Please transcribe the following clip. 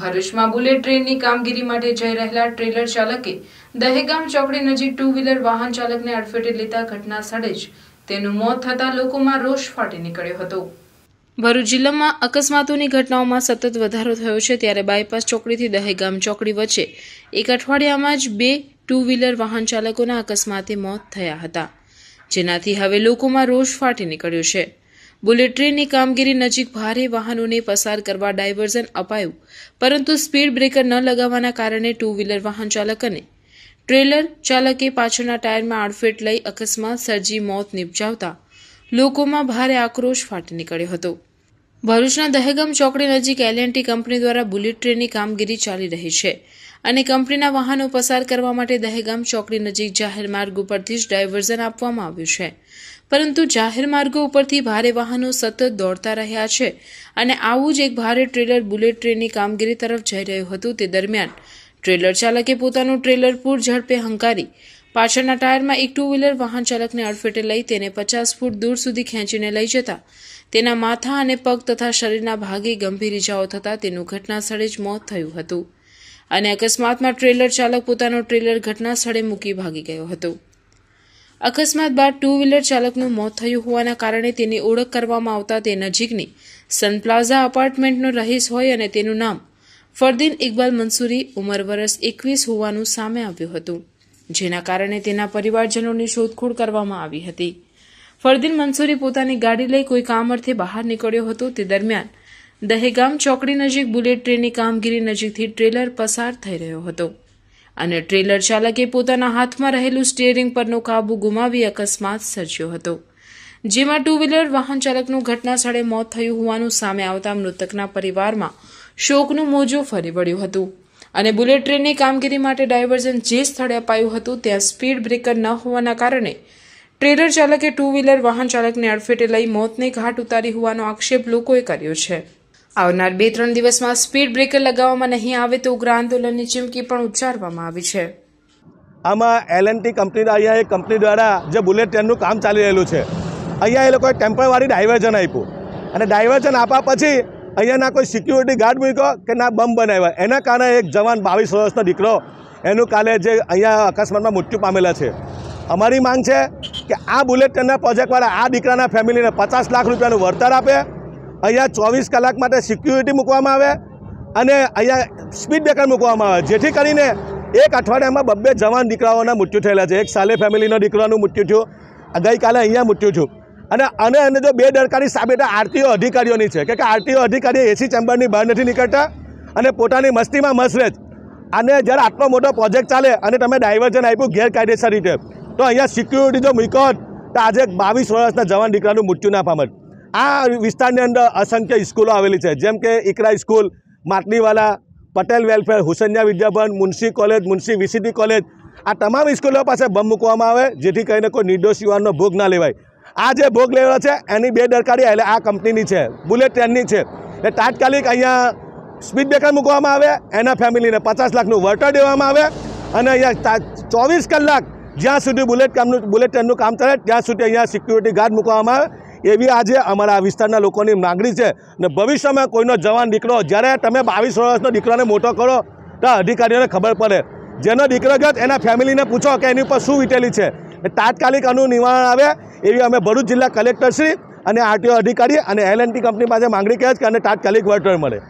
ભરૂચમાં બુલેટ ટ્રેનની કામગીરી માટે જઈ રહેલા ટ્રેલર ચાલકે દહેગામ ચોકડી નજીક ટુ વ્હીલર વાહન ચાલકને અડફેટે લીધા ઘટના સ્થળે જ તેનું મોત થતાં લોકોમાં રોષ ફાટી નીકળ્યો હતો ભરૂચ જિલ્લામાં અકસ્માતોની ઘટનાઓમાં સતત વધારો થયો છે ત્યારે બાયપાસ ચોકડીથી દહેગામ ચોકડી વચ્ચે એક અઠવાડિયામાં જ બે ટુ વ્હીલર વાહન ચાલકોના અકસ્માતે મોત થયા હતા જેનાથી હવે લોકોમાં રોષ ફાટી નીકળ્યો છે બુલેટ ટ્રેનની કામગીરી નજીક ભારે વાહનોને પસાર કરવા ડાયવર્ઝન અપાયું પરંતુ સ્પીડ બ્રેકર ન લગાવવાના કારણે ટુ વ્હીલર વાહન ચાલક અને ટ્રેલર ચાલકે પાછળના ટાયરમાં આડફેટ લઈ અકસ્માત સર્જી મોત નિપજાવતા લોકોમાં ભારે આક્રોશ ફાટી નીકળ્યો હતો ભરૂચના દહેગમ ચોકડી નજીક એલએનટી કંપની દ્વારા બુલેટ ટ્રેનની કામગીરી ચાલી રહી છે અને કંપનીના વાહનો પસાર કરવા માટે દહેગામ ચોકડી નજીક જાહેર માર્ગ ઉપરથી જ ડાયવર્ઝન આપવામાં આવ્યું છે પરંતુ જાહેર માર્ગો ઉપરથી ભારે વાહનો સતત દોડતા રહ્યા છે અને આવું જ એક ભારે ટ્રેલર બુલેટ ટ્રેનની કામગીરી તરફ જઈ રહ્યું હતું તે દરમિયાન ટ્રેલર ચાલકે પોતાનું ટ્રેલર પૂર ઝડપે હંકારી પાછળના ટાયરમાં એક ટુ વ્હીલર વાહન ચાલકને અડફેટે લઈ તેને પચાસ ફૂટ દૂર સુધી ખેંચીને લઈ જતા તેના માથા અને પગ તથા શરીરના ભાગે ગંભીર ઇજાઓ થતાં તેનું ઘટનાસ્થળે જ મોત થયું હતું અને અકસ્માતમાં ટ્રેલર ચાલક પોતાનો ટ્રેલર ઘટનાસ્થળે મૂકી ભાગી ગયો હતો અકસ્માત બાદ ટુ વ્હીલર ચાલકનું મોત થયું હોવાના કારણે તેની ઓળખ કરવામાં આવતા તે નજીકની સનપ્લાઝા પ્લાઝા અપાર્ટમેન્ટનો રહીશ હોય અને તેનું નામ ફરદીન ઇકબાલ મંસૂરી ઉંમર વરસ એકવીસ હોવાનું સામે આવ્યું હતું જેના કારણે તેના પરિવારજનોની શોધખોળ કરવામાં આવી હતી ફરદીન મંસૂરી પોતાની ગાડી લઈ કોઈ કામ અર્થે બહાર નીકળ્યો હતો તે દરમિયાન દહેગામ ચોકડી નજીક બુલેટ ટ્રેનની કામગીરી નજીકથી ટ્રેલર પસાર થઈ રહ્યો હતો અને ટ્રેલર ચાલકે પોતાના હાથમાં રહેલું સ્ટીયરિંગ પરનો કાબુ ગુમાવી અકસ્માત સર્જ્યો હતો જેમાં ટુ વ્હીલર વાહન ચાલકનું ઘટના સ્થળે મોત થયું હોવાનું સામે આવતા મૃતકના પરિવારમાં શોકનું મોજું ફરી વળ્યું હતું અને બુલેટ ટ્રેનની કામગીરી માટે ડાયવર્ઝન જે સ્થળે અપાયું હતું ત્યાં સ્પીડ બ્રેકર ન હોવાના કારણે ટ્રેલર ચાલકે ટુ વ્હીલર વાહન ચાલકને અડફેટે લઈ મોતને ઘાટ ઉતારી હોવાનો આક્ષેપ લોકોએ કર્યો છે આવનાર બે ત્રણ દિવસમાં સ્પીડ બ્રેકર લગાવવામાં નહીં આવે તો ઉગ્ર આંદોલનની ચીમકી પણ ઉચ્ચારવામાં આવી છે આમાં ટી કંપની અહીંયા એક કંપની દ્વારા જે બુલેટ ટ્રેનનું કામ ચાલી રહેલું છે અહીંયા એ લોકોએ ટેમ્પરવારી ડાયવર્ઝન આપ્યું અને ડાયવર્ઝન આપ્યા પછી અહીંયા ના કોઈ સિક્યુરિટી ગાર્ડ મૂક્યો કે ના બમ બનાવ્યા એના કારણે એક જવાન બાવીસ વર્ષનો દીકરો એનું કાલે જે અહીંયા અકસ્માતમાં મૃત્યુ પામેલા છે અમારી માંગ છે કે આ બુલેટ ટ્રેનના પ્રોજેક્ટવાળા આ દીકરાના ફેમિલીને પચાસ લાખ રૂપિયાનું વળતર આપે અહીંયા ચોવીસ કલાક માટે સિક્યુરિટી મૂકવામાં આવે અને અહીંયા સ્પીડ બ્રેકર મૂકવામાં આવે જેથી કરીને એક અઠવાડિયામાં બબ્બે જવાન દીકરાઓના મૃત્યુ થયેલા છે એક સાલે ફેમિલીનો દીકરાનું મૃત્યુ થયું ગઈકાલે અહીંયા મૃત્યુ થયું અને અને અને જો બે દરકારી સાબિત આરટીઓ અધિકારીઓની છે કે આરટીઓ અધિકારી એસી ચેમ્બરની બહાર નથી નીકળતા અને પોતાની મસ્તીમાં મસ્ત રહે અને જ્યારે આટલો મોટો પ્રોજેક્ટ ચાલે અને તમે ડાયવર્ઝન આપ્યું ગેરકાયદેસર રીતે તો અહીંયા સિક્યુરિટી જો મૂક્યો તો આજે બાવીસ વર્ષના જવાન દીકરાનું મૃત્યુ ના પામત આ વિસ્તારની અંદર અસંખ્ય સ્કૂલો આવેલી છે જેમ કે Iqra school Matliwala Patel welfare Husainiya Vidyabhavan Munshi college Munshi VCT college આ તમામ સ્કૂલો પાસે બમ મૂકવામાં આવે જેથી કરીને કોઈ નિર્દોષ યુવાનનો ભોગ ના લેવાય આ જે ભોગ લેવો છે એની બે દરકારી એટલે આ કંપનીની છે બુલેટ ટ્રેનની છે એટલે તાત્કાલિક અહીંયા સ્પીડ બ્રેકર મૂકવામાં આવે એના ફેમિલીને પચાસ લાખનું વળતર દેવામાં આવે અને અહીંયા ચોવીસ કલાક જ્યાં સુધી બુલેટ કામનું બુલેટ ટ્રેનનું કામ ચાલે ત્યાં સુધી અહીંયા સિક્યુરિટી ગાર્ડ મૂકવામાં આવે એવી આજે અમારા વિસ્તારના લોકોની માગણી છે અને ભવિષ્યમાં કોઈનો જવાન દીકરો જ્યારે તમે બાવીસ વર્ષનો દીકરાને મોટો કરો તો અધિકારીઓને ખબર પડે જેનો દીકરો ગત એના ફેમિલીને પૂછો કે એની ઉપર શું વીતેલી છે તાત્કાલિક આનું નિવારણ આવે એવી અમે ભરૂચ જિલ્લા કલેક્ટરશ્રી અને આરટીઓ અધિકારી અને એલ કંપની પાસે માંગણી કહે છે કે અને તાત્કાલિક વળતર મળે